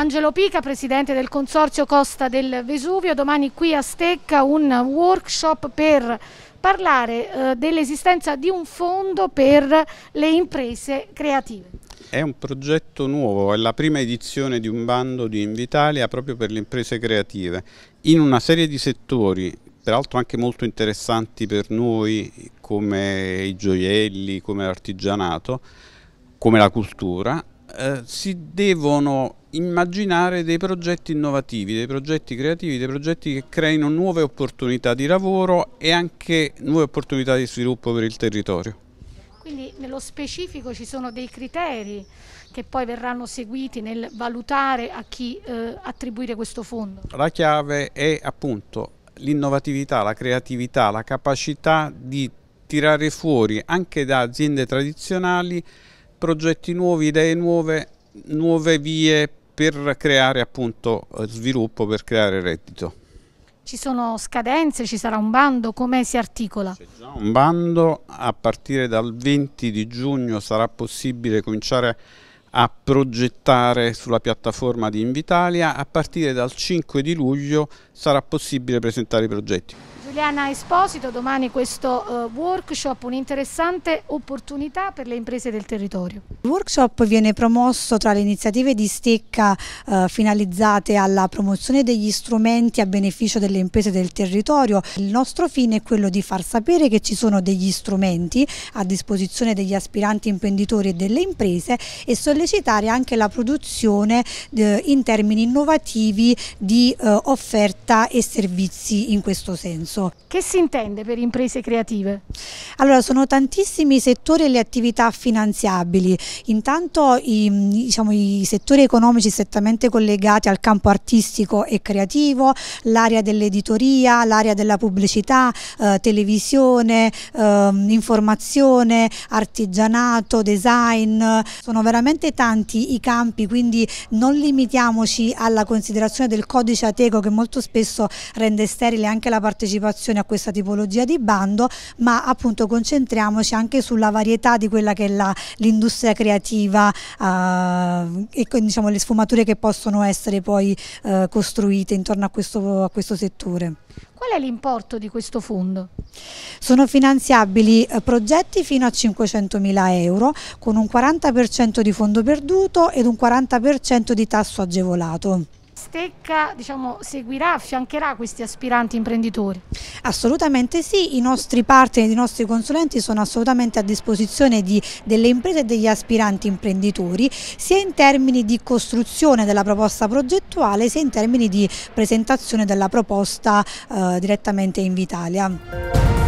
Angelo Pica, presidente del Consorzio Costa del Vesuvio, domani qui a Stecca un workshop per parlare eh, dell'esistenza di un fondo per le imprese creative. È un progetto nuovo, è la prima edizione di un bando di Invitalia proprio per le imprese creative, in una serie di settori peraltro anche molto interessanti per noi come i gioielli, come l'artigianato, come la cultura eh, si devono immaginare dei progetti innovativi, dei progetti creativi, dei progetti che creino nuove opportunità di lavoro e anche nuove opportunità di sviluppo per il territorio. Quindi nello specifico ci sono dei criteri che poi verranno seguiti nel valutare a chi eh, attribuire questo fondo? La chiave è appunto l'innovatività, la creatività, la capacità di tirare fuori anche da aziende tradizionali progetti nuovi, idee nuove, nuove vie per creare appunto eh, sviluppo, per creare reddito. Ci sono scadenze, ci sarà un bando, come si articola? C'è già un bando, a partire dal 20 di giugno sarà possibile cominciare a progettare sulla piattaforma di Invitalia, a partire dal 5 di luglio sarà possibile presentare i progetti. Giuliana Esposito, domani questo uh, workshop, un'interessante opportunità per le imprese del territorio. Il workshop viene promosso tra le iniziative di Stecca uh, finalizzate alla promozione degli strumenti a beneficio delle imprese del territorio. Il nostro fine è quello di far sapere che ci sono degli strumenti a disposizione degli aspiranti imprenditori e delle imprese e sollecitare anche la produzione uh, in termini innovativi di offerta e servizi in questo senso diverso. Che si intende per imprese creative? Allora, sono tantissimi i settori e le attività finanziabili. Intanto i, diciamo, i settori economici strettamente collegati al campo artistico e creativo, l'area dell'editoria, l'area della pubblicità, eh, televisione, eh, informazione, artigianato, design, sono veramente tanti i campi, quindi non limitiamoci alla considerazione del codice ateco che molto spesso rende sterile anche la partecipazione partecipazione a questa tipologia di bando, ma appunto concentriamoci anche sulla varietà di quella che è l'industria creativa eh, e diciamo, le sfumature che possono essere poi eh, costruite intorno a questo, a questo settore. Qual è l'importo di questo fondo? Sono finanziabili eh, progetti fino a 500.000 euro con un 40% di fondo perduto ed un 40% di tasso agevolato. Stecca diciamo, seguirà, affiancherà questi aspiranti imprenditori? Assolutamente sì, i nostri partner, i nostri consulenti sono assolutamente a disposizione di, delle imprese e degli aspiranti imprenditori, sia in termini di costruzione della proposta progettuale, sia in termini di presentazione della proposta eh, direttamente in Vitalia.